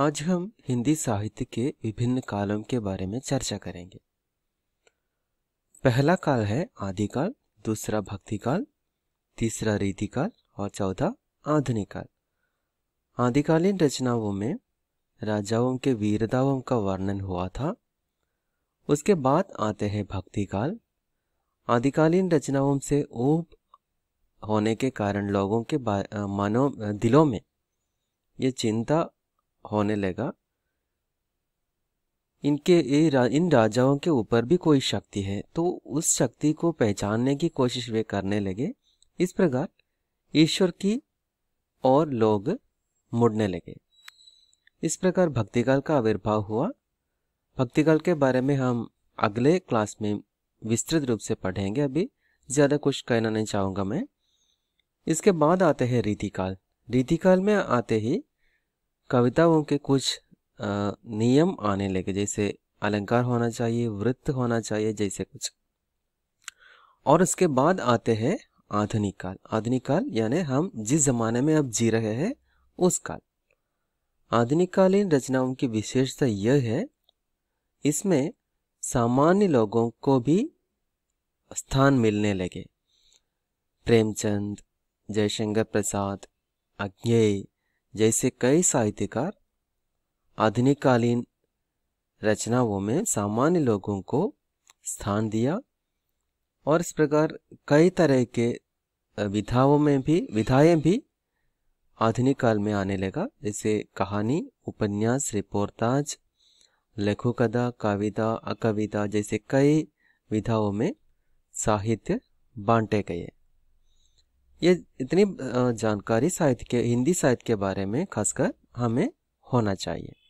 आज हम हिंदी साहित्य के विभिन्न कालों के बारे में चर्चा करेंगे पहला काल है आदिकाल दूसरा भक्ति काल तीसरा रीतिकाल और चौथा आधुनिक काल आदिकालीन रचनाओं में राजाओं के वीरताओं का वर्णन हुआ था उसके बाद आते हैं भक्ति काल आदिकालीन रचनाओं से ऊप होने के कारण लोगों के मानव दिलों में ये चिंता होने लगा इनके इन राजाओं के ऊपर भी कोई शक्ति है तो उस शक्ति को पहचानने की कोशिश वे करने लगे इस प्रकार ईश्वर की और लोग मुड़ने लगे इस प्रकार भक्तिकाल का आविर्भाव हुआ भक्तिकाल के बारे में हम अगले क्लास में विस्तृत रूप से पढ़ेंगे अभी ज़्यादा कुछ कहना नहीं चाहूँगा मैं इसके बाद आते हैं रीतिकाल रीतिकाल में आते ही कविताओं के कुछ नियम आने लगे जैसे अलंकार होना चाहिए वृत्त होना चाहिए जैसे कुछ और उसके बाद आते हैं आधुनिक काल आधुनिक काल यानी हम जिस जमाने में अब जी रहे हैं उस काल आधुनिक कालीन रचनाओं की विशेषता यह है इसमें सामान्य लोगों को भी स्थान मिलने लगे प्रेमचंद जयशंकर प्रसाद अज्ञेय जैसे कई साहित्यकार आधुनिक कालीन रचनाओं में सामान्य लोगों को स्थान दिया और इस प्रकार कई तरह के विधाओं में भी विधाएं भी आधुनिक काल में आने लगा जैसे कहानी उपन्यास रिपोर्टाज लघु कदा कविता अकविता जैसे कई विधाओं में साहित्य बांटे गए ये इतनी जानकारी साहित्य के हिंदी साहित्य के बारे में खासकर हमें होना चाहिए